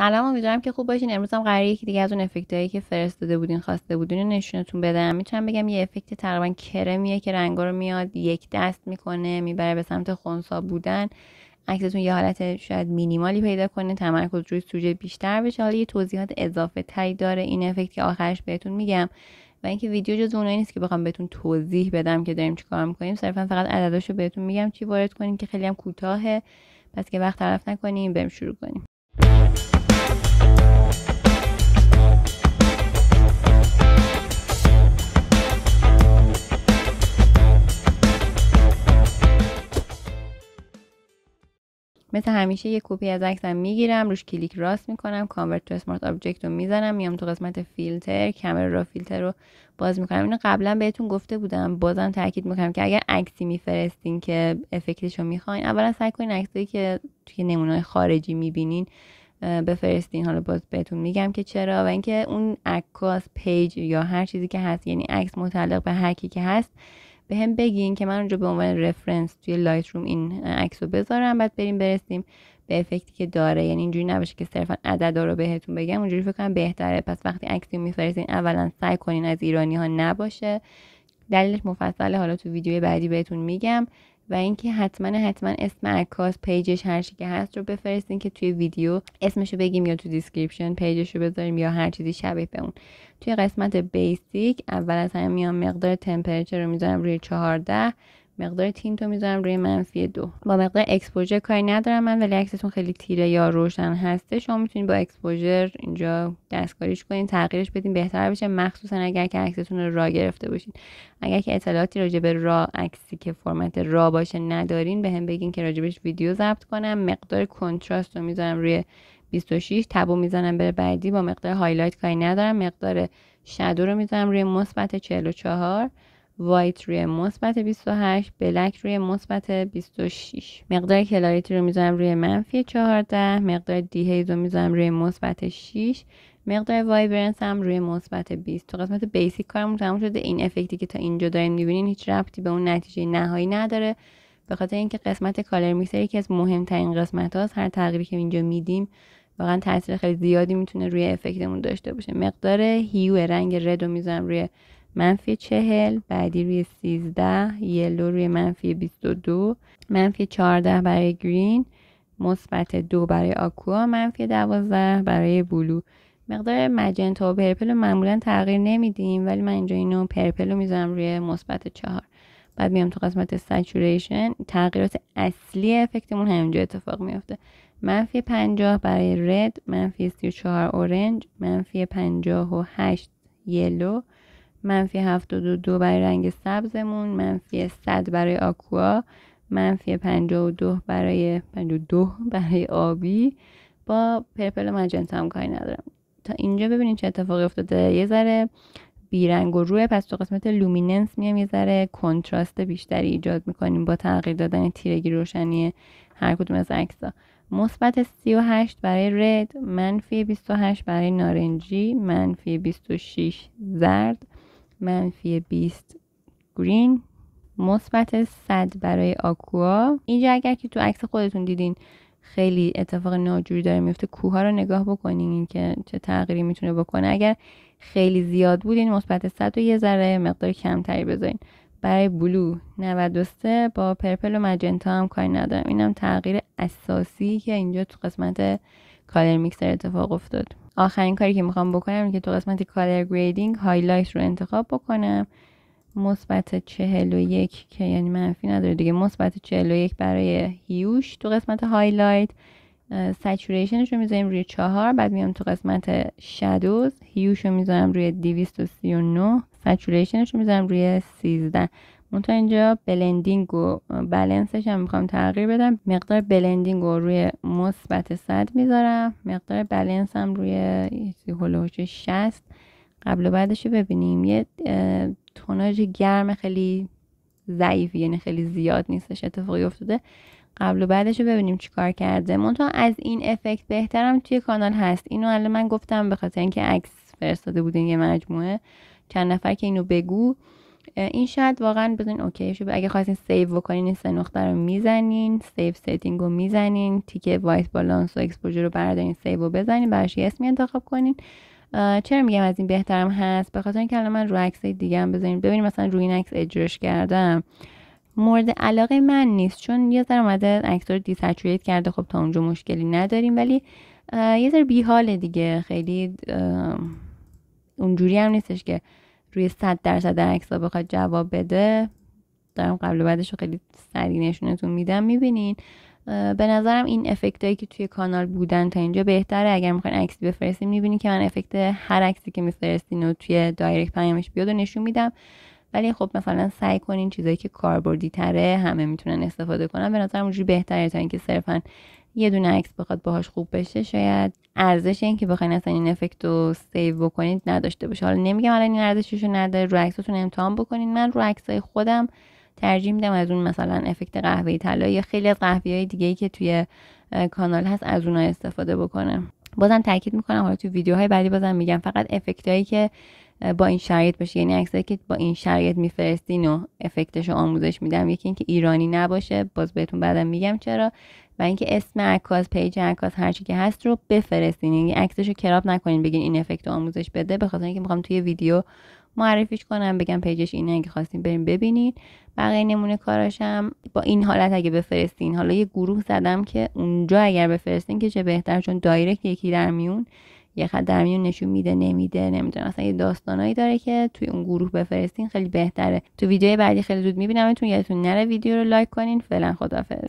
سلام امیدوارم که خوب باشین امروز هم قراره یکی دیگه از اون افکت که فرستاده بودین خواسته بودین نشونتون بدم میتونم بگم یه افکت تقریبا کرمیه که رنگا رو میاد یک دست میکنه میبره به سمت خونسا بودن عکستون یه حالت شاید مینیمالی پیدا کنه تمرکز روی سوژه بیشتر بشه حالا یه توضیحات اضافه تری داره این افکت که آخرش بهتون میگم و اینکه ویدیو جز اونایی نیست که بخوام بهتون توضیح بدم که داریم چیکار میکنیم صرفا فقط عدداشو بهتون میگم چی وارد کنیم که خیلی هم کوتاهه پس که وقت طرف نکنیم بریم شروع کنیم مثل همیشه یه کپی از عکسم میگیرم روش کلیک راست میکنم کانورت تو اسمارت آبجکت رو میزنم میام تو قسمت فیلتر کمر را فیلتر رو باز میکنم اینو قبلا بهتون گفته بودم بازم تاکید میکنم که اگر عکسی میفرستین که افکتش رو میخواین اولا سعی کنین عکسایی که توی نمونه خارجی میبینین بفرستین حالا باز بهتون میگم که چرا و اینکه اون عکاس پیج یا هر چیزی که هست یعنی عکس متعلق به هر کی که هست به هم بگین که من اونجا به عنوان رفرنس توی لایت روم این عکس رو بذارم بعد بریم برسیم به افکتی که داره یعنی اینجوری نباشه که صرفا عددا رو بهتون بگم اونجوری فکر کنم بهتره پس وقتی عکسی میفرستین اولا سعی کنین از ایرانی ها نباشه دلیلش مفصله حالا تو ویدیو بعدی بهتون میگم و اینکه حتما حتما اسم عکاس پیجش هر چی که هست رو بفرستین که توی ویدیو اسمشو بگیم یا تو دیسکریپشن پیجش رو بذاریم یا هر چیزی شبیه به اون توی قسمت بیسیک اول از همه میام مقدار تمپرچر رو میذارم روی 14 مقدار تینتو میذارم روی منفی دو با مقدار اکسپوژر کاری ندارم من ولی عکستون خیلی تیره یا روشن هسته شما میتونید با اکسپوژر اینجا دستکاریش کنید تغییرش بدین بهتر بشه مخصوصا اگر که عکستون رو را گرفته باشین اگر که اطلاعاتی راجع به را عکسی که فرمت را باشه ندارین بهم هم بگین که راجبش ویدیو ضبط کنم مقدار کنتراست رو میذارم روی 26 تبو میزنم بره بعدی با مقدار هایلایت کاری ندارم مقدار شدو رو میزنم روی مثبت 44 وایت روی مثبت 28 بلک روی مثبت 26 مقدار کلاریتی رو میذارم روی منفی 14 مقدار دیهیز رو میذارم روی مثبت 6 مقدار وایبرنس هم روی مثبت 20 تو قسمت بیسیک کارم تموم شده این افکتی که تا اینجا دارین میبینین هیچ ربطی به اون نتیجه نهایی نداره به خاطر اینکه قسمت کالر میکسر یکی از مهمترین قسمت هاست هر تغییری که اینجا میدیم واقعا تاثیر خیلی زیادی میتونه روی افکتمون داشته باشه مقدار هیو رنگ رد رو میذارم روی منفی چهل بعدی روی سیزده یلو روی منفی بیست و دو منفی چهارده برای گرین مثبت دو برای آکوا منفی دوازده برای بلو مقدار مجنتا و پرپل رو معمولا تغییر نمیدیم ولی من اینجا اینو پرپل رو میذارم روی مثبت چهار بعد میام تو قسمت سچوریشن تغییرات اصلی افکتمون همینجا اتفاق میافته منفی پنجاه برای رد منفی سی و چهار اورنج منفی پنجاه و هشت یلو منفی 72 برای رنگ سبزمون منفی 100 برای آکوا منفی 52 برای 52 برای آبی با پرپل ماجنتا هم کاری ندارم تا اینجا ببینید چه اتفاقی افتاده یه ذره بیرنگ و روه پس تو قسمت لومیننس میام یه ذره کنتراست بیشتری ایجاد میکنیم با تغییر دادن تیرگی روشنی هر کدوم از عکس‌ها مثبت 38 برای رد منفی 28 برای نارنجی منفی 26 زرد منفی 20 گرین مثبت 100 برای آکوا اینجا اگر که تو عکس خودتون دیدین خیلی اتفاق ناجوری داره میفته کوه رو نگاه بکنین این که چه تغییری میتونه بکنه اگر خیلی زیاد بودین مثبت 100 و یه ذره مقدار کمتری بذارین برای بلو 93 با پرپل و مجنتا هم کاری ندارم اینم تغییر اساسی که اینجا تو قسمت کالر میکسر اتفاق افتاد آخرین کاری که میخوام بکنم که تو قسمت کالر گریدینگ هایلایت رو انتخاب بکنم مثبت 41 که یعنی منفی نداره دیگه مثبت 41 برای هیوش تو قسمت هایلایت سچوریشنش رو میذاریم روی چهار بعد میام تو قسمت شادوز هیوش رو میذارم روی 239 سچوریشنش رو میذارم روی 13 تا اینجا بلندینگ و بلنسش هم میخوام تغییر بدم مقدار بلندینگ رو روی مثبت 100 میذارم مقدار بلنس هم روی هلوش 60 قبل و بعدش رو ببینیم یه توناژ گرم خیلی ضعیف یعنی خیلی زیاد نیستش اتفاقی افتاده قبل و بعدش رو ببینیم چیکار کرده تا از این افکت بهترم توی کانال هست اینو الان من گفتم به خاطر اینکه عکس فرستاده بودین یه مجموعه چند نفر که اینو بگو این شاید واقعا بدون اوکی شو اگه خواستین سیو بکنین این سه نقطه رو میزنین سیو سیتینگ رو میزنین تیک وایت بالانس و اکسپوژر رو بردارین سیو رو بزنین برش یه اسمی انتخاب کنین چرا میگم از این بهترم هست به خاطر اینکه الان من رو عکس دیگه هم بزنین ببینیم مثلا روی این عکس اجرش کردم مورد علاقه من نیست چون یه ذره اومده عکس رو کرده خب تا اونجا مشکلی نداریم ولی یه ذره بیحاله دیگه خیلی اونجوری هم نیستش که روی صد درصد عکس بخواد جواب بده دارم قبل و بعدش رو خیلی سریع نشونتون میدم میبینین به نظرم این افکت هایی که توی کانال بودن تا اینجا بهتره اگر میخواین عکسی بفرستین میبینین که من افکت هر عکسی که میفرستین و توی دایرکت پیامش بیاد و نشون میدم ولی خب مثلا سعی کنین چیزایی که کاربردی تره همه میتونن استفاده کنن به نظرم اونجوری بهتره تا اینکه صرفا یه دونه عکس بخواد باهاش خوب بشه شاید ارزش این که بخواین اصلا این افکت رو سیو بکنید نداشته باشه حالا نمیگم الان این ارزشش رو نداره رو عکساتون امتحان بکنین من رو عکسای خودم ترجیح میدم از اون مثلا افکت قهوه‌ای طلا یا خیلی از های دیگه که توی کانال هست از اونها استفاده بکنم بازم تاکید میکنم حالا تو ویدیوهای بعدی بازم میگم فقط افکتایی هایی که با این شرایط باشه یعنی عکسایی که با این شرایط میفرستین و افکتش رو آموزش میدم یکی اینکه ایرانی نباشه باز بهتون بعدم میگم چرا و اینکه اسم عکاس پیج عکاس چی که هست رو بفرستین یعنی عکسش رو کراپ نکنین بگین این افکت رو آموزش بده به خاطر اینکه میخوام توی ویدیو معرفیش کنم بگم پیجش اینه اگه خواستین بریم ببینید بقیه نمونه کاراشم با این حالت اگه بفرستین حالا یه گروه زدم که اونجا اگر بفرستین که چه بهتر چون دایرکت یکی در میون یه خط در نشون میده نمیده نمیدونم اصلا یه داستانایی داره که توی اون گروه بفرستین خیلی بهتره تو ویدیوی بعدی خیلی زود میبینمتون یادتون نره ویدیو رو لایک کنین فعلا خدافظ